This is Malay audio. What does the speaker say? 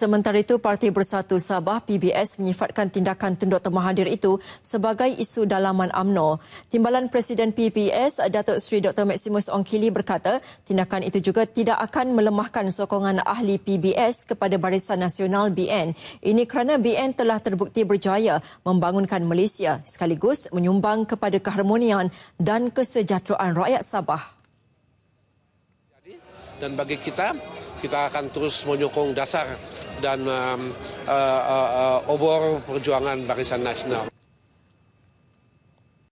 Sementara itu, Parti Bersatu Sabah PBS menyifatkan tindakan Tunduk Temahadir itu sebagai isu dalaman AMNO. Timbalan Presiden PBS, Datuk Seri Dr. Maximus Ongkili berkata, tindakan itu juga tidak akan melemahkan sokongan ahli PBS kepada Barisan Nasional BN. Ini kerana BN telah terbukti berjaya membangunkan Malaysia sekaligus menyumbang kepada keharmonian dan kesejahteraan rakyat Sabah. Dan bagi kita, kita akan terus menyokong dasar dan um, uh, uh, uh, obor perjuangan Barisan Nasional.